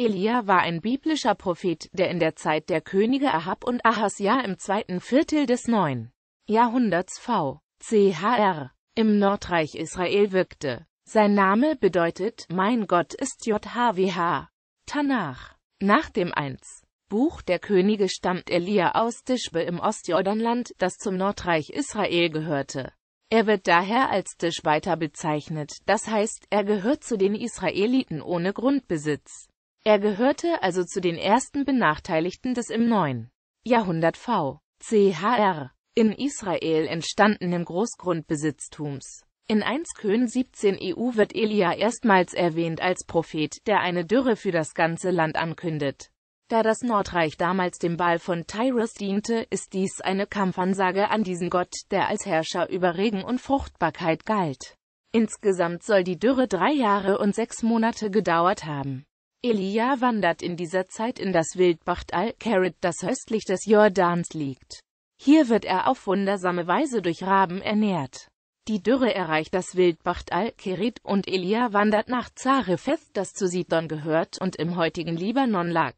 Elia war ein biblischer Prophet, der in der Zeit der Könige Ahab und Ahasja im zweiten Viertel des 9. Jahrhunderts v. chr. im Nordreich Israel wirkte. Sein Name bedeutet Mein Gott ist JHWH. Tanach. Nach dem 1. Buch der Könige stammt Elia aus Tischbe im Ostjordanland, das zum Nordreich Israel gehörte. Er wird daher als Tischbeiter bezeichnet, das heißt, er gehört zu den Israeliten ohne Grundbesitz. Er gehörte also zu den ersten Benachteiligten des im 9. Jahrhundert v. chr. in Israel entstandenen Großgrundbesitztums. In 1 Kön 17 EU wird Elia erstmals erwähnt als Prophet, der eine Dürre für das ganze Land ankündet. Da das Nordreich damals dem Ball von Tyrus diente, ist dies eine Kampfansage an diesen Gott, der als Herrscher über Regen und Fruchtbarkeit galt. Insgesamt soll die Dürre drei Jahre und sechs Monate gedauert haben. Elia wandert in dieser Zeit in das Wildbad Al-Karat, das östlich des Jordans liegt. Hier wird er auf wundersame Weise durch Raben ernährt. Die Dürre erreicht das Wildbad Al-Kerit und Elia wandert nach Zarefeth, das zu Sidon gehört und im heutigen Libanon lag.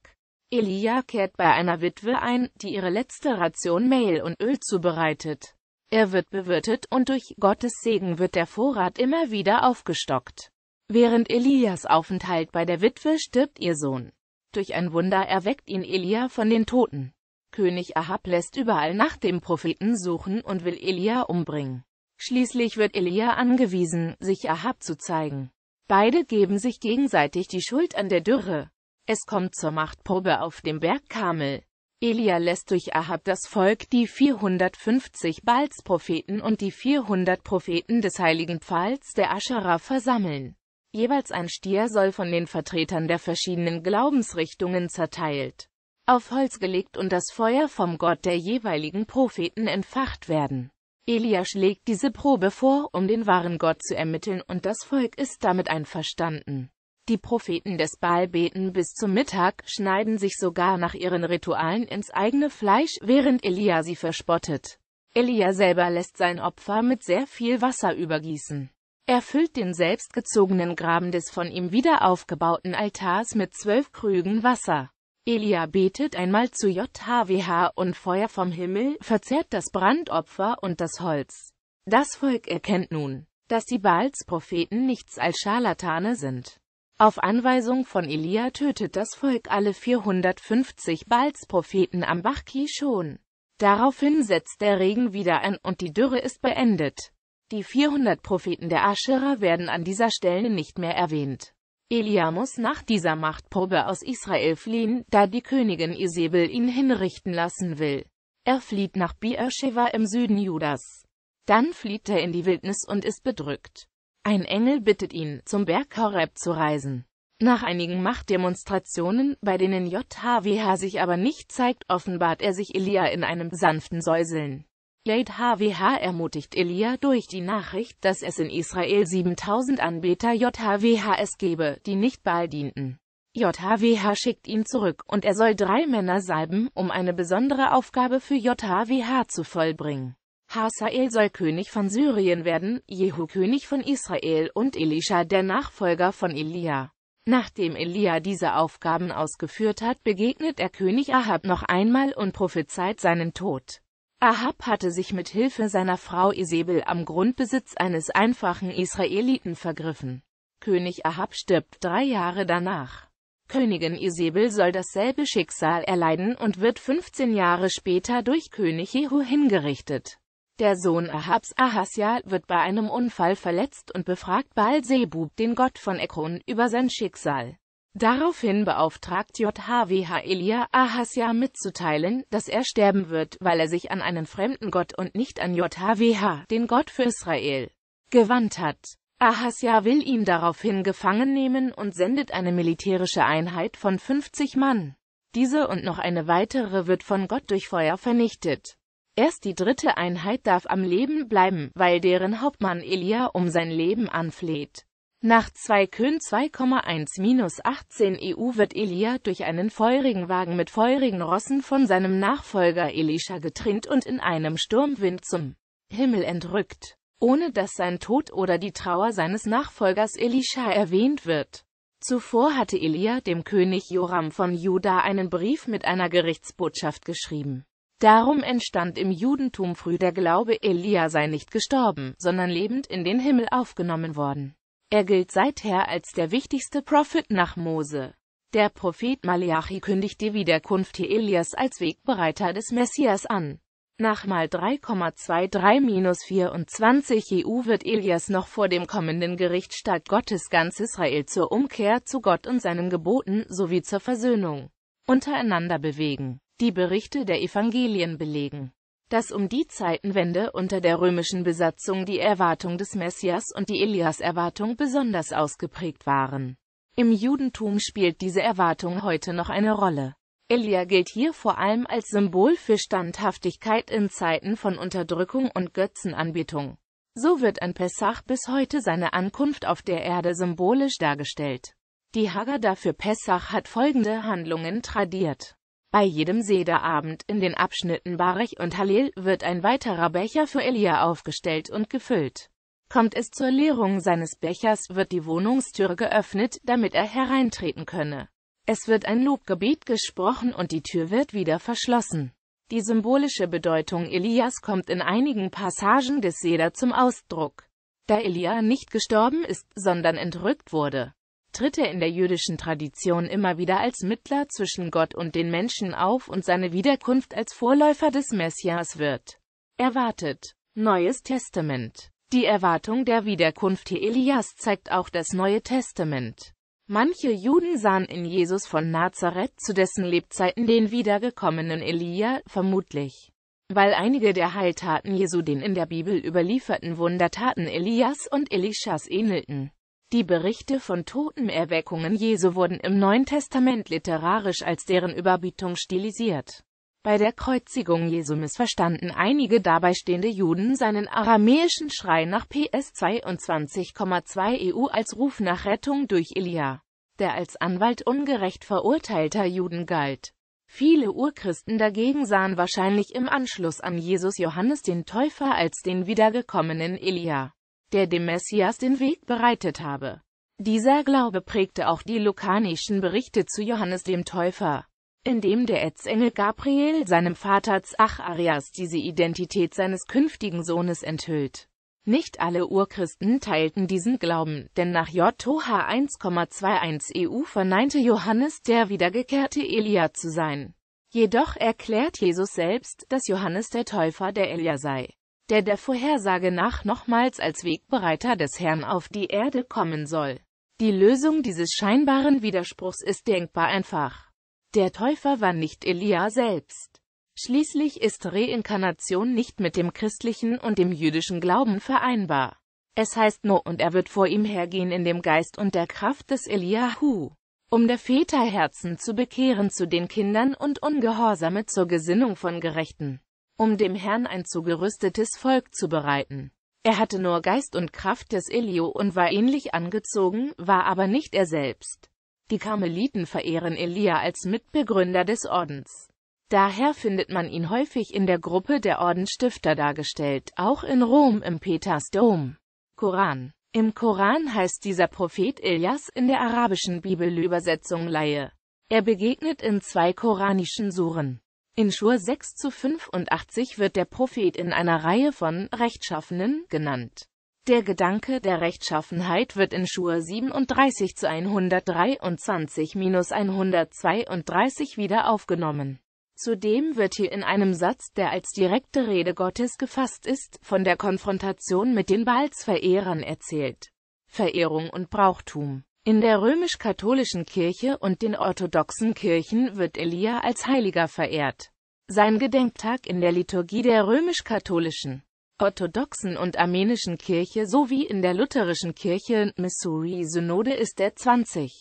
Elia kehrt bei einer Witwe ein, die ihre letzte Ration Mehl und Öl zubereitet. Er wird bewirtet und durch Gottes Segen wird der Vorrat immer wieder aufgestockt. Während Elias Aufenthalt bei der Witwe stirbt ihr Sohn. Durch ein Wunder erweckt ihn Elia von den Toten. König Ahab lässt überall nach dem Propheten suchen und will Elia umbringen. Schließlich wird Elia angewiesen, sich Ahab zu zeigen. Beide geben sich gegenseitig die Schuld an der Dürre. Es kommt zur Machtprobe auf dem Berg Kamel. Elia lässt durch Ahab das Volk die 450 Balzpropheten und die 400 Propheten des heiligen Pfahls der Aschera versammeln. Jeweils ein Stier soll von den Vertretern der verschiedenen Glaubensrichtungen zerteilt, auf Holz gelegt und das Feuer vom Gott der jeweiligen Propheten entfacht werden. Elia schlägt diese Probe vor, um den wahren Gott zu ermitteln, und das Volk ist damit einverstanden. Die Propheten des Baal beten bis zum Mittag, schneiden sich sogar nach ihren Ritualen ins eigene Fleisch, während Elia sie verspottet. Elia selber lässt sein Opfer mit sehr viel Wasser übergießen. Er füllt den selbstgezogenen Graben des von ihm wieder aufgebauten Altars mit zwölf Krügen Wasser. Elia betet einmal zu JHWH und Feuer vom Himmel verzehrt das Brandopfer und das Holz. Das Volk erkennt nun, dass die Baals-Propheten nichts als Scharlatane sind. Auf Anweisung von Elia tötet das Volk alle 450 Baals-Propheten am Bach Kishon. Daraufhin setzt der Regen wieder an und die Dürre ist beendet. Die 400 Propheten der Aschera werden an dieser Stelle nicht mehr erwähnt. Elia muss nach dieser Machtprobe aus Israel fliehen, da die Königin Isabel ihn hinrichten lassen will. Er flieht nach Beersheba im Süden Judas. Dann flieht er in die Wildnis und ist bedrückt. Ein Engel bittet ihn, zum Berg Horeb zu reisen. Nach einigen Machtdemonstrationen, bei denen JHWH sich aber nicht zeigt, offenbart er sich Elia in einem sanften Säuseln. Late HWH ermutigt Elia durch die Nachricht, dass es in Israel 7000 Anbeter JHWHs gebe, die nicht Baal dienten. JHWH schickt ihn zurück, und er soll drei Männer salben, um eine besondere Aufgabe für JHWH zu vollbringen. Hasael soll König von Syrien werden, Jehu König von Israel und Elisha der Nachfolger von Elia. Nachdem Elia diese Aufgaben ausgeführt hat, begegnet er König Ahab noch einmal und prophezeit seinen Tod. Ahab hatte sich mit Hilfe seiner Frau Isabel am Grundbesitz eines einfachen Israeliten vergriffen. König Ahab stirbt drei Jahre danach. Königin Isabel soll dasselbe Schicksal erleiden und wird 15 Jahre später durch König Jehu hingerichtet. Der Sohn Ahabs Ahasja wird bei einem Unfall verletzt und befragt Baal-Sebub, den Gott von Ekron, über sein Schicksal. Daraufhin beauftragt JHWH Elia Ahasja mitzuteilen, dass er sterben wird, weil er sich an einen fremden Gott und nicht an JHWH, den Gott für Israel, gewandt hat. Ahasja will ihn daraufhin gefangen nehmen und sendet eine militärische Einheit von 50 Mann. Diese und noch eine weitere wird von Gott durch Feuer vernichtet. Erst die dritte Einheit darf am Leben bleiben, weil deren Hauptmann Elia um sein Leben anfleht. Nach 2 Kön 2,1-18 EU wird Elia durch einen feurigen Wagen mit feurigen Rossen von seinem Nachfolger Elisha getrennt und in einem Sturmwind zum Himmel entrückt, ohne dass sein Tod oder die Trauer seines Nachfolgers Elisha erwähnt wird. Zuvor hatte Elia dem König Joram von Juda einen Brief mit einer Gerichtsbotschaft geschrieben. Darum entstand im Judentum früh der Glaube, Elia sei nicht gestorben, sondern lebend in den Himmel aufgenommen worden. Er gilt seither als der wichtigste Prophet nach Mose. Der Prophet Malachi kündigt die Wiederkunft Elias als Wegbereiter des Messias an. Nach mal 3,23-24 EU wird Elias noch vor dem kommenden Gericht statt Gottes ganz Israel zur Umkehr zu Gott und seinen Geboten sowie zur Versöhnung untereinander bewegen. Die Berichte der Evangelien belegen, dass um die Zeitenwende unter der römischen Besatzung die Erwartung des Messias und die Elias-Erwartung besonders ausgeprägt waren. Im Judentum spielt diese Erwartung heute noch eine Rolle. Elia gilt hier vor allem als Symbol für Standhaftigkeit in Zeiten von Unterdrückung und Götzenanbetung. So wird an Pessach bis heute seine Ankunft auf der Erde symbolisch dargestellt. Die Haggadah für Pessach hat folgende Handlungen tradiert. Bei jedem Sederabend in den Abschnitten Barich und Halil wird ein weiterer Becher für Elia aufgestellt und gefüllt. Kommt es zur Leerung seines Bechers, wird die Wohnungstür geöffnet, damit er hereintreten könne. Es wird ein Lobgebet gesprochen und die Tür wird wieder verschlossen. Die symbolische Bedeutung Elias kommt in einigen Passagen des Seder zum Ausdruck. Da Elia nicht gestorben ist, sondern entrückt wurde, tritt er in der jüdischen Tradition immer wieder als Mittler zwischen Gott und den Menschen auf und seine Wiederkunft als Vorläufer des Messias wird erwartet. Neues Testament Die Erwartung der Wiederkunft hier Elias zeigt auch das Neue Testament. Manche Juden sahen in Jesus von Nazareth zu dessen Lebzeiten den wiedergekommenen Elia, vermutlich weil einige der Heiltaten Jesu den in der Bibel überlieferten Wundertaten Elias und Elishas ähnelten. Die Berichte von Totenerweckungen Jesu wurden im Neuen Testament literarisch als deren Überbietung stilisiert. Bei der Kreuzigung Jesu missverstanden einige dabei stehende Juden seinen aramäischen Schrei nach PS 22,2 EU als Ruf nach Rettung durch Elia, der als Anwalt ungerecht verurteilter Juden galt. Viele Urchristen dagegen sahen wahrscheinlich im Anschluss an Jesus Johannes den Täufer als den wiedergekommenen Elia der dem Messias den Weg bereitet habe. Dieser Glaube prägte auch die lukanischen Berichte zu Johannes dem Täufer, in dem der Erzengel Gabriel seinem Vater Zacharias diese Identität seines künftigen Sohnes enthüllt. Nicht alle Urchristen teilten diesen Glauben, denn nach JH 1,21 EU verneinte Johannes der wiedergekehrte Elia zu sein. Jedoch erklärt Jesus selbst, dass Johannes der Täufer der Elia sei der der Vorhersage nach nochmals als Wegbereiter des Herrn auf die Erde kommen soll. Die Lösung dieses scheinbaren Widerspruchs ist denkbar einfach. Der Täufer war nicht Elia selbst. Schließlich ist Reinkarnation nicht mit dem christlichen und dem jüdischen Glauben vereinbar. Es heißt nur, und er wird vor ihm hergehen in dem Geist und der Kraft des Eliahu, um der Väterherzen zu bekehren zu den Kindern und Ungehorsame zur Gesinnung von Gerechten um dem Herrn ein zugerüstetes Volk zu bereiten. Er hatte nur Geist und Kraft des Elio und war ähnlich angezogen, war aber nicht er selbst. Die Karmeliten verehren Elia als Mitbegründer des Ordens. Daher findet man ihn häufig in der Gruppe der Ordensstifter dargestellt, auch in Rom im Petersdom. Koran Im Koran heißt dieser Prophet Elias in der arabischen Bibelübersetzung Laie. Er begegnet in zwei koranischen Suren. In Schur 6 zu 85 wird der Prophet in einer Reihe von Rechtschaffenen genannt. Der Gedanke der Rechtschaffenheit wird in Schur 37 zu 123-132 minus wieder aufgenommen. Zudem wird hier in einem Satz, der als direkte Rede Gottes gefasst ist, von der Konfrontation mit den Balsverehrern erzählt. Verehrung und Brauchtum in der römisch-katholischen Kirche und den orthodoxen Kirchen wird Elia als Heiliger verehrt. Sein Gedenktag in der Liturgie der römisch-katholischen, orthodoxen und armenischen Kirche sowie in der lutherischen Kirche Missouri Synode ist der 20.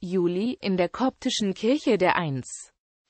Juli, in der koptischen Kirche der 1.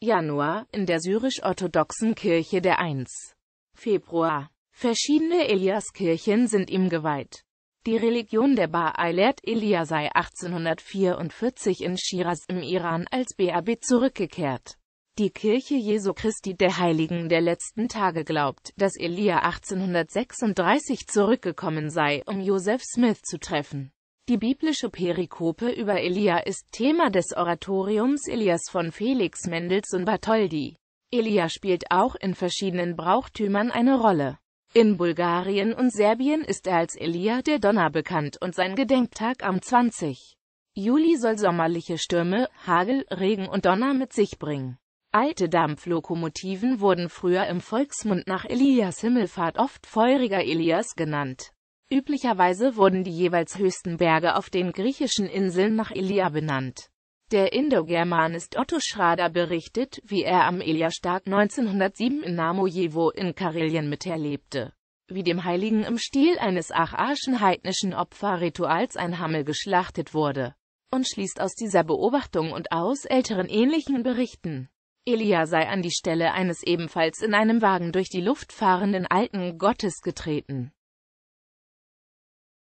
Januar, in der syrisch-orthodoxen Kirche der 1. Februar. Verschiedene Elias-Kirchen sind ihm geweiht. Die Religion der lehrt Elia sei 1844 in Shiraz im Iran als Bab zurückgekehrt. Die Kirche Jesu Christi der Heiligen der letzten Tage glaubt, dass Elia 1836 zurückgekommen sei, um Joseph Smith zu treffen. Die biblische Perikope über Elia ist Thema des Oratoriums Elias von Felix Mendelssohn Bartholdy. Elia spielt auch in verschiedenen Brauchtümern eine Rolle. In Bulgarien und Serbien ist er als Elia der Donner bekannt und sein Gedenktag am 20. Juli soll sommerliche Stürme, Hagel, Regen und Donner mit sich bringen. Alte Dampflokomotiven wurden früher im Volksmund nach Elias Himmelfahrt oft feuriger Elias genannt. Üblicherweise wurden die jeweils höchsten Berge auf den griechischen Inseln nach Elia benannt. Der Indogermanist Otto Schrader berichtet, wie er am Eliastag 1907 in Namojevo in Karelien miterlebte, wie dem Heiligen im Stil eines acharschen heidnischen Opferrituals ein Hammel geschlachtet wurde, und schließt aus dieser Beobachtung und aus älteren ähnlichen Berichten, Elia sei an die Stelle eines ebenfalls in einem Wagen durch die Luft fahrenden alten Gottes getreten